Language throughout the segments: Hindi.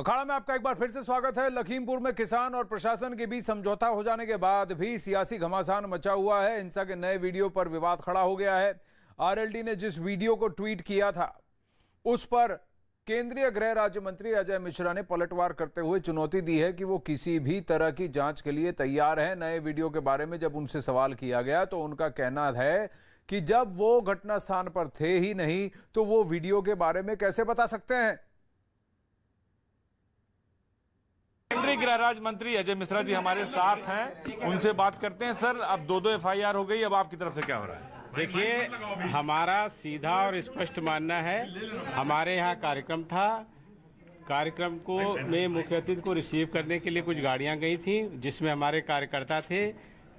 अखाड़ा में आपका एक बार फिर से स्वागत है लखीमपुर में किसान और प्रशासन के बीच समझौता हो जाने के बाद भी सियासी घमासान मचा हुआ है हिंसा के नए वीडियो पर विवाद खड़ा हो गया है आरएलडी ने जिस वीडियो को ट्वीट किया था उस पर केंद्रीय गृह राज्य मंत्री अजय मिश्रा ने पलटवार करते हुए चुनौती दी है कि वो किसी भी तरह की जांच के लिए तैयार हैं नए वीडियो के बारे में जब उनसे सवाल किया गया तो उनका कहना है कि जब वो घटना स्थान पर थे ही नहीं तो वो वीडियो के बारे में कैसे बता सकते हैं केंद्रीय गृह राज्य मंत्री अजय मिश्रा जी हमारे साथ हैं उनसे बात करते हैं सर अब दो दो एफआईआर हो गई अब आपकी तरफ से क्या हो रहा है देखिए हमारा सीधा और स्पष्ट मानना है हमारे यहाँ कार्यक्रम था कार्यक्रम को में मुख्य अतिथि को रिसीव करने के लिए कुछ गाड़ियाँ गई थी जिसमें हमारे कार्यकर्ता थे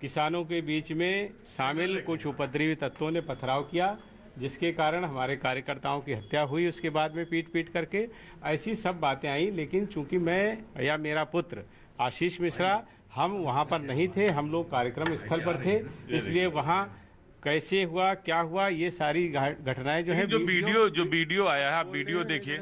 किसानों के बीच में शामिल कुछ उपद्रवी तत्वों ने पथराव किया जिसके कारण हमारे कार्यकर्ताओं की हत्या हुई उसके बाद में पीट पीट करके ऐसी सब बातें आई लेकिन चूंकि मैं या मेरा पुत्र आशीष मिश्रा हम वहाँ पर नहीं थे हम लोग कार्यक्रम स्थल पर थे इसलिए वहाँ कैसे हुआ क्या हुआ ये सारी घटनाएं जो है जो वीडियो जो वीडियो आया है आप वीडियो देखिए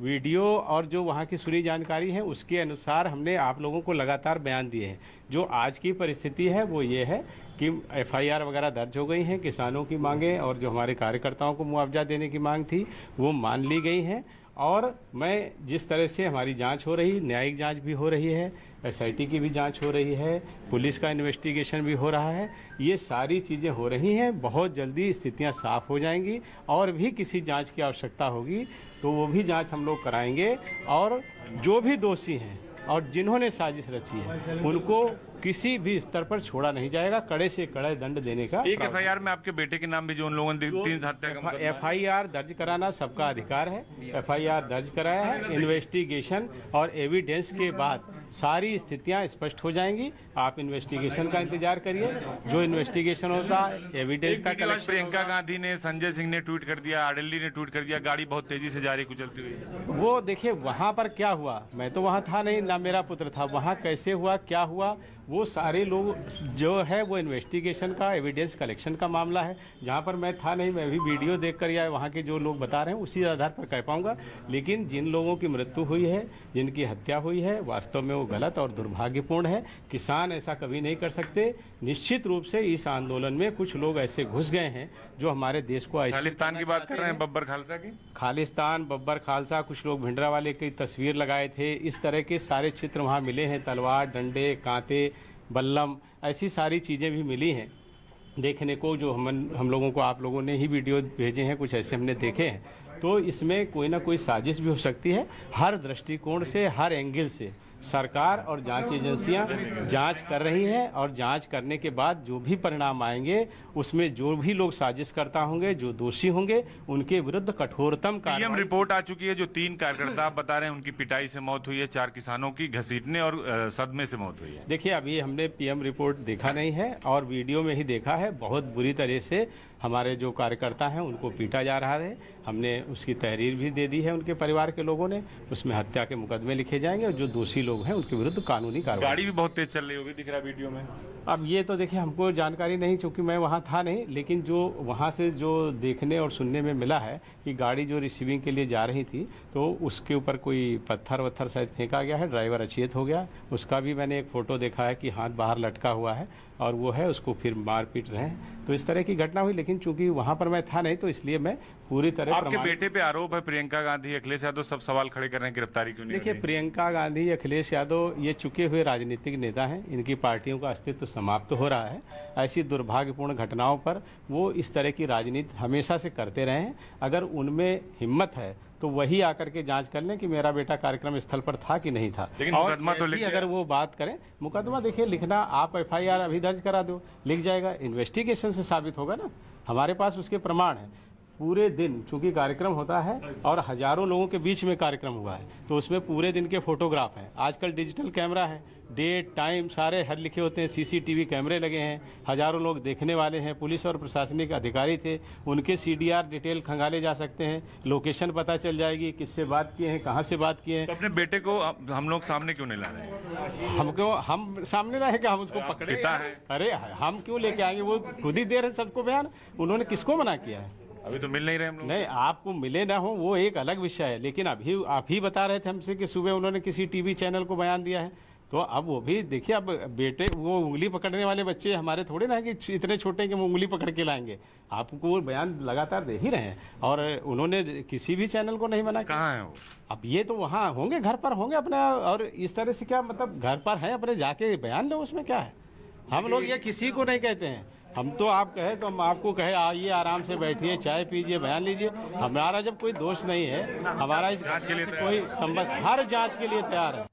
वीडियो और जो वहाँ की सुनी जानकारी है उसके अनुसार हमने आप लोगों को लगातार बयान दिए हैं जो आज की परिस्थिति है वो ये है कि एफआईआर वगैरह दर्ज हो गई हैं किसानों की मांगें और जो हमारे कार्यकर्ताओं को मुआवजा देने की मांग थी वो मान ली गई हैं और मैं जिस तरह से हमारी जांच हो रही न्यायिक जांच भी हो रही है एसआईटी की भी जांच हो रही है पुलिस का इन्वेस्टिगेशन भी हो रहा है ये सारी चीज़ें हो रही हैं बहुत जल्दी स्थितियां साफ हो जाएंगी और भी किसी जांच की आवश्यकता होगी तो वो भी जांच हम लोग कराएंगे और जो भी दोषी हैं और जिन्होंने साजिश रची है उनको किसी भी स्तर पर छोड़ा नहीं जाएगा कड़े से कड़े दंड देने का एक एफ में आपके बेटे के नाम भी जो उन लोगों ने तीन एफ आई आर दर्ज कराना सबका अधिकार है एफ आई आर दर्ज कराया है इन्वेस्टिगेशन हाँ। और एविडेंस के बाद सारी स्थितियां स्पष्ट हो जाएंगी आप इन्वेस्टिगेशन का इंतजार करिए जो इन्वेस्टिगेशन होता है एविडेंस का कलेक्शन प्रियंका गांधी ने संजय सिंह ने ट्वीट कर दिया आरएलडी ने ट्वीट कर दिया गाड़ी बहुत तेजी से जा रही कुचलती हुई वो देखिए वहां पर क्या हुआ मैं तो वहां था नहीं ना मेरा पुत्र था वहां कैसे हुआ क्या हुआ वो सारे लोग जो है वो इन्वेस्टिगेशन का एविडेंस कलेक्शन का मामला है जहाँ पर मैं था नहीं मैं भी वीडियो देख कर या वहाँ के जो लोग बता रहे हैं उसी आधार पर कह पाऊंगा लेकिन जिन लोगों की मृत्यु हुई है जिनकी हत्या हुई है वास्तव में वो गलत और दुर्भाग्यपूर्ण है किसान ऐसा कभी नहीं कर सकते निश्चित रूप से इस आंदोलन में कुछ लोग ऐसे घुस गए हैं जो हमारे देश को खालिस्तान की बात कर रहे हैं बब्बर खालसा की खालिस्तान बब्बर खालसा कुछ लोग भिंडरा वाले की तस्वीर लगाए थे इस तरह के सारे चित्र वहाँ मिले हैं तलवार डंडे कांते बल्लम ऐसी सारी चीज़ें भी मिली हैं देखने को जो हम हम लोगों को आप लोगों ने ही वीडियो भेजे हैं कुछ ऐसे हमने देखे हैं तो इसमें कोई ना कोई साजिश भी हो सकती है हर दृष्टिकोण से हर एंगल से सरकार और जांच एजेंसियां जांच कर रही हैं और जांच करने के बाद जो भी परिणाम आएंगे उसमें जो भी लोग साजिश करता होंगे जो दोषी होंगे उनके विरुद्ध कठोरतम कार्य रिपोर्ट आ चुकी है जो तीन कार्यकर्ता आप बता रहे हैं उनकी पिटाई से मौत हुई है चार किसानों की घसीटने और सदमे से मौत हुई है देखिए अभी हमने पीएम रिपोर्ट देखा नहीं है और वीडियो में ही देखा है बहुत बुरी तरह से हमारे जो कार्यकर्ता हैं उनको पीटा जा रहा है हमने उसकी तहरीर भी दे दी है उनके परिवार के लोगों ने उसमें हत्या के मुकदमे लिखे जाएंगे और जो दोषी लोग हैं उनके विरुद्ध कानूनी कार्रवाई गाड़ी भी बहुत तेज चल रही होगी दिख रहा वीडियो में अब ये तो देखिए हमको जानकारी नहीं चूँकि मैं वहाँ था नहीं लेकिन जो वहाँ से जो देखने और सुनने में मिला है कि गाड़ी जो रिसीविंग के लिए जा रही थी तो उसके ऊपर कोई पत्थर वत्थर शायद फेंका गया है ड्राइवर अचेत हो गया उसका भी मैंने एक फ़ोटो देखा है कि हाथ बाहर लटका हुआ है और वो है उसको फिर मार पीट रहे हैं तो इस तरह की घटना हुई लेकिन लेकिन चूंकि वहां पर मैं था नहीं तो इसलिए मैं पूरी तरह आपके बेटे पे आरोप है प्रियंका गांधी अखिलेश यादव सब सवाल खड़े कर रहे हैं गिरफ्तारी क्यों नहीं देखिए प्रियंका गांधी अखिलेश यादव ये चुके हुए राजनीतिक नेता हैं इनकी पार्टियों का अस्तित्व तो समाप्त तो हो रहा है ऐसी दुर्भाग्यपूर्ण घटनाओं पर वो इस तरह की राजनीति हमेशा से करते रहे हैं अगर उनमें हिम्मत है तो वही आकर के जांच कर लें कि मेरा बेटा कार्यक्रम स्थल पर था कि नहीं था लेकिन और मुकदमा तो अगर वो बात करें मुकदमा देखिए लिखना आप एफआईआर अभी दर्ज करा दो लिख जाएगा इन्वेस्टिगेशन से साबित होगा ना हमारे पास उसके प्रमाण है पूरे दिन चूंकि कार्यक्रम होता है हाँ और हजारों लोगों के बीच में कार्यक्रम हुआ है तो उसमें पूरे दिन के फोटोग्राफ हैं आजकल डिजिटल कैमरा है डेट टाइम सारे हर लिखे होते हैं सीसीटीवी कैमरे लगे हैं हजारों लोग देखने वाले हैं पुलिस और प्रशासनिक अधिकारी थे उनके सीडीआर डिटेल खंगाले जा सकते हैं लोकेशन पता चल जाएगी किससे बात किए हैं कहाँ से बात किए हैं तो अपने बेटे को हम लोग सामने क्यों नहीं ला रहे हैं हमको हम सामने कि हम उसको हाँ, पकड़े है अरे हम क्यों लेके आएंगे वो खुद ही दे रहे सबको बयान उन्होंने किसको मना किया है अभी तो मिल नहीं रहे हम लोग नहीं आपको मिले ना हो वो एक अलग विषय है लेकिन अभी आप ही बता रहे थे हमसे कि सुबह उन्होंने किसी टीवी चैनल को बयान दिया है तो अब वो भी देखिए अब बेटे वो उंगली पकड़ने वाले बच्चे हमारे थोड़े ना कि इतने छोटे कि वो उंगली पकड़ के लाएंगे आपको वो बयान लगातार दे ही रहे हैं और उन्होंने किसी भी चैनल को नहीं मना कहाँ है वो अब ये तो वहाँ होंगे घर पर होंगे अपने और इस तरह से क्या मतलब घर पर हैं अपने जाके बयान लो उसमें क्या है हम लोग ये किसी को नहीं कहते हैं हम तो आप कहे तो हम आपको कहे आइए आराम से बैठिए चाय पीजिए बयान लीजिए हमारा जब कोई दोष नहीं है हमारा इस जांच के लिए कोई संबंध हर जांच के लिए तैयार है